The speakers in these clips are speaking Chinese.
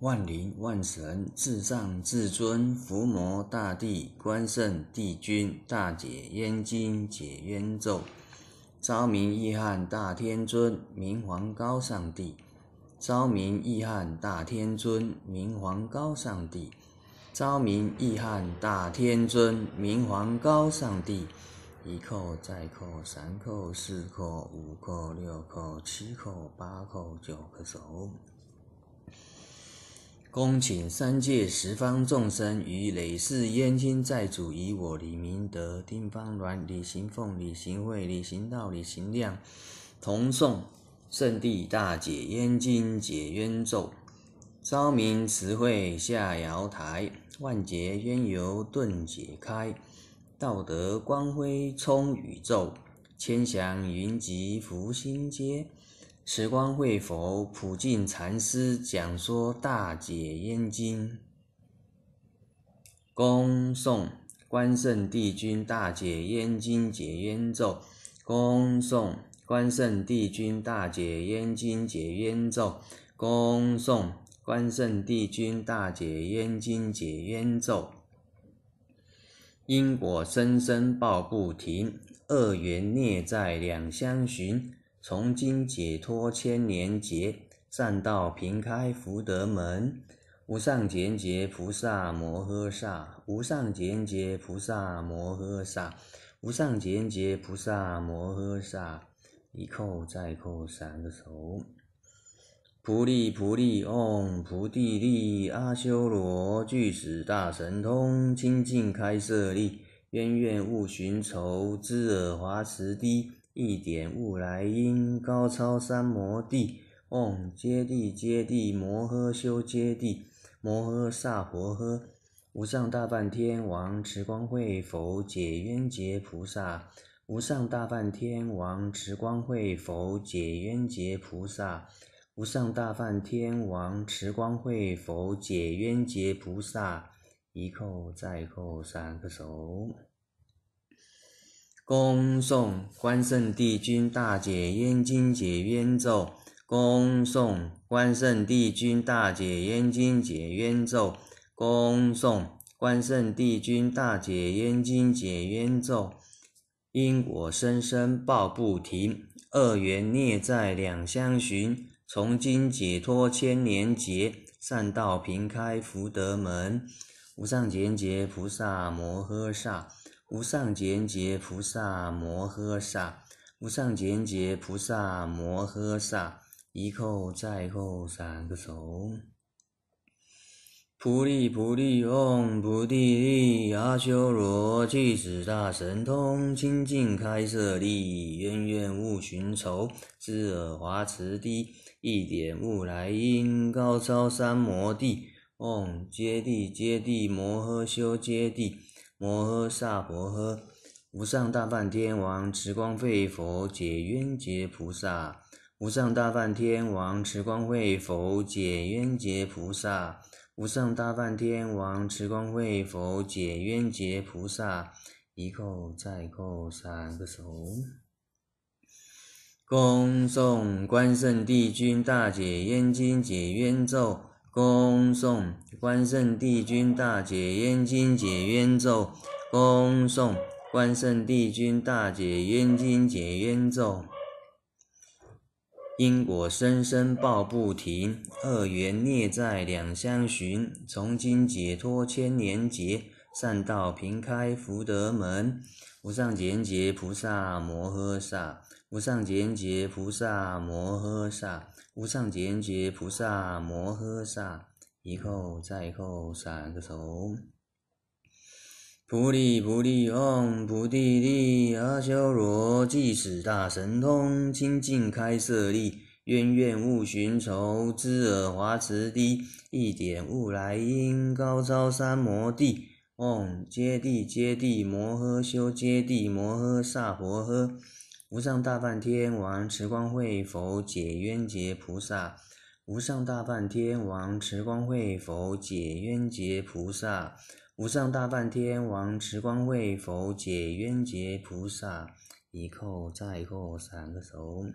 万灵万神，至上至尊，伏魔大帝，关圣帝君，大解冤经，解冤咒，昭明义汉大天尊，明皇高上帝，昭明义汉大天尊，明皇高上帝，昭明义汉大天尊，明皇高上帝，一叩再叩，三叩四叩，五叩六叩，七叩八叩，九叩首。恭请三界十方众生与累世冤亲债主，以我李明德，丁方鸾、李行凤、李行慧、李行道、李行亮同诵《圣地大解冤经》，解冤咒。昭明慈惠下瑶台，万劫冤由顿解开，道德光辉冲宇宙，千祥云集福星街。时光会佛普净禅师讲说大解冤经，恭送关圣帝君大解冤经解冤咒，恭送关圣帝君大解冤经解冤咒，恭送关圣帝君大解冤经解冤咒，因果生生报不停，恶缘孽债两相寻。从今解脱千年劫，善道平开福德门。无上贤劫菩萨摩诃萨，无上贤劫菩萨摩诃萨，无上贤劫菩萨摩诃萨。一叩再叩三个头。菩提菩提，唵，菩提利阿修罗，具此大神通，清净开设利，冤怨勿寻仇，知尔华池滴。一点勿来音，高超三摩地。哦、揭谛揭谛，摩诃修揭谛，摩诃萨婆诃。无上大梵天王持光会佛解冤结菩萨。无上大梵天王持光会佛解冤结菩萨。无上大梵天王持光会佛解冤结菩萨。一叩再叩三个手。恭送关圣帝君大解冤经解冤咒，恭送关圣帝君大解冤经解冤咒，恭送关圣帝君大解冤经解冤咒。因果生生报不停，恶缘孽债两相寻，从今解脱千年劫，善道平开福德门。无上贤劫菩萨摩诃萨。无上贤劫菩萨摩诃萨，无上贤劫菩萨摩诃萨，一叩再叩三个头。菩提菩提吽，菩提利阿修罗，具足大神通，清净开舍利，冤冤勿寻仇，施耳华池低，一点勿来因，高超三摩地，吽，揭谛揭谛摩诃修揭谛。摩诃萨婆诃！无上大梵天王持光会佛解冤结菩萨，无上大梵天王持光会佛解冤结菩萨，无上大梵天王持光会佛解冤结菩萨，一叩再叩三个手，恭送关圣帝君大解冤经解冤咒。恭送关圣帝君大解冤经解冤咒，恭送关圣帝君大解冤经解冤咒，因果声声报不停，恶缘孽债两相寻，从今解脱千年劫。善道平开福德门，无上贤劫菩萨摩诃萨，无上贤劫菩萨摩诃萨，无上贤劫菩萨摩诃萨，一叩再叩三个头。菩提菩提唵，菩提地阿修罗，即使大神通，清净开色力，愿愿勿寻仇，知尔华慈低，一点勿来因，高超三摩地。唵，揭谛，揭谛，摩诃修，揭谛，摩诃萨婆诃。无上大梵天王慈光会佛解冤结菩萨，无上大梵天王慈光会佛解冤结菩萨，无上大梵天王慈光会佛解冤结菩萨，一叩再叩三个头。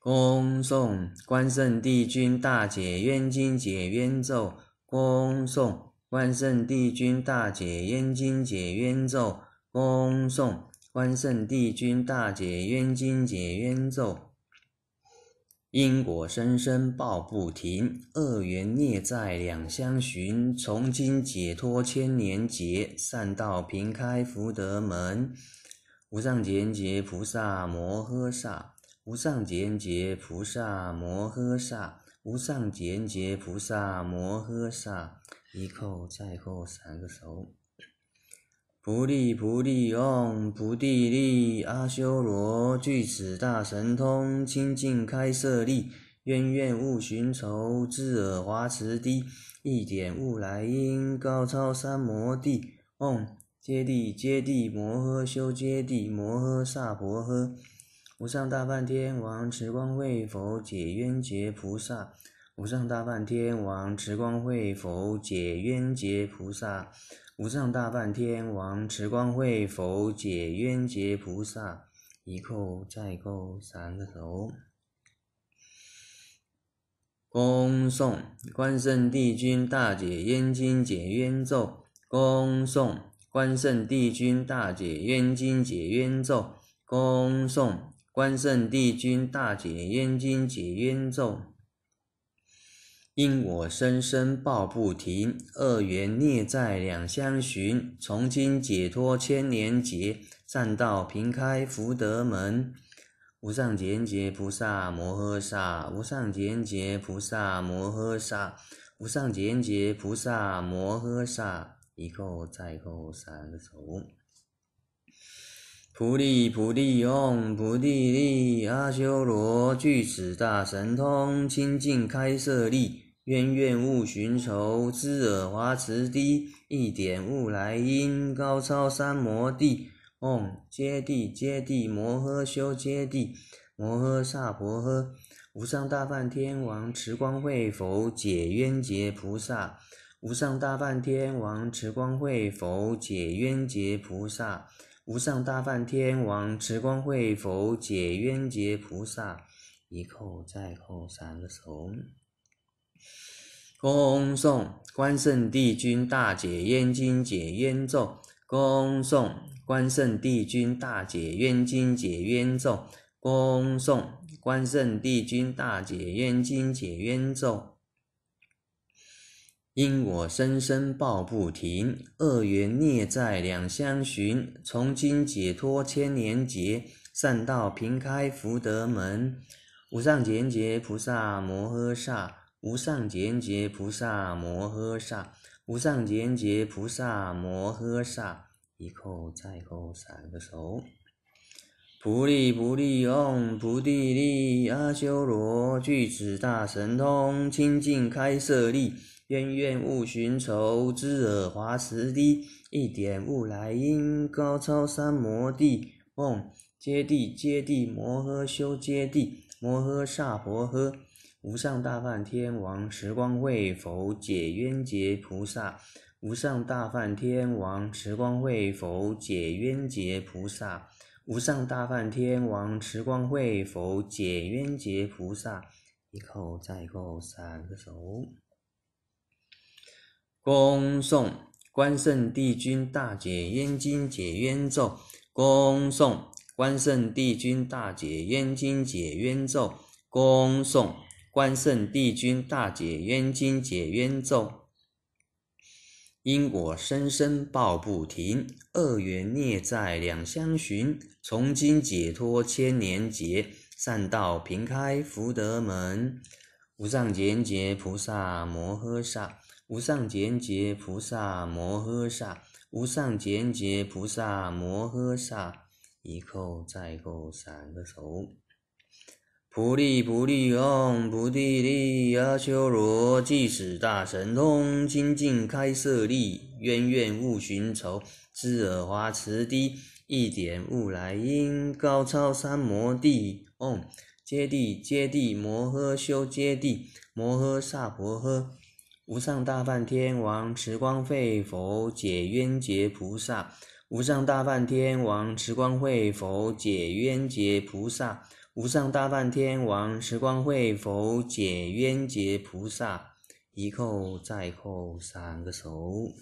恭送观圣帝君大解冤经解冤咒，恭送。万圣帝君大解冤经解冤咒，恭送万圣帝君大解冤经解冤咒。因果生生报不停，恶缘孽债两相寻。从今解脱千年劫，善道平开福德门。无上劫劫菩萨摩诃萨，无上劫劫菩萨摩诃萨，无上劫劫菩萨摩诃萨。一叩再叩三个手，菩提菩提吽，菩提力阿修罗具此大神通，清净开舍利，冤怨勿寻仇，智尔华池滴，一点勿来因，高超三摩地吽，揭谛揭谛摩诃修揭谛摩诃萨婆诃，无上大梵天王持光为佛解冤结菩萨。无上大梵天王持光会佛解冤结菩萨，无上大梵天王持光会佛解冤结菩萨，一叩再叩三个头。恭送关圣帝君大解冤经解冤咒，恭送关圣帝君大解冤经解冤咒，恭送关圣帝君大解冤经解冤咒。因我生生报不停，二缘孽债两相寻，从今解脱千年劫，善道平开福德门。无上贤劫菩萨摩诃萨，无上贤劫菩萨摩诃萨，无上贤劫菩萨摩诃萨，一叩再叩三个头。菩提菩提吽，菩提利阿修罗具此大神通，清净开舍利。冤冤勿寻仇，知惹华池滴。一点勿来因，高超三摩地。哦，揭谛揭谛，摩诃修揭谛，摩诃萨婆诃。无上大梵天王持光会，佛解冤结菩萨。无上大梵天王持光会，佛解冤结菩萨。无上大梵天王持光会，佛解冤结菩萨。一叩再叩三个头。恭送观圣帝君大解冤经解冤咒，恭送观圣帝君大解冤经解冤咒，恭送观圣帝君大解冤经解冤咒。因我生生报不停，恶缘孽债两相寻，从今解脱千年劫，善道平开福德门。无上贤劫菩萨摩诃萨。无上劫劫菩萨摩诃萨，无上劫劫菩萨摩诃萨，一叩再叩三个熟。菩提菩提吽，菩提利阿修罗，具此大神通，清净开舍利，愿愿勿寻仇，知尔华池低，一点勿来因，高超三摩地，吽，揭谛揭谛摩诃修揭谛，摩诃萨婆诃。无上大梵天王时光慧佛解冤结菩萨，无上大梵天王时光慧佛解冤结菩萨，无上大梵天王时光慧佛解冤结菩萨，一叩再叩，三个手。恭送关圣帝君大解冤经解冤咒，恭送关圣帝君大解冤经解冤咒，恭颂。观胜帝君大解冤，经解冤咒，因果生生报不停，恶缘孽债两相寻，从今解脱千年劫，善道平开福德门。无上贤劫菩萨摩诃萨，无上贤劫菩萨摩诃萨，无上贤劫菩萨摩诃萨，一叩再叩三个头。菩提菩提唵，菩提利阿修罗，即使大神通，清净开色利，冤怨勿寻仇，智尔华慈低，一点勿来因，高超三摩地唵，揭谛揭谛，摩诃修揭谛，摩诃萨婆诃，无上大梵天王持光会，佛解冤结菩萨，无上大梵天王持光会，佛解冤结菩萨。无上大梵天王，时光会佛解冤结菩萨，一叩再叩三个手。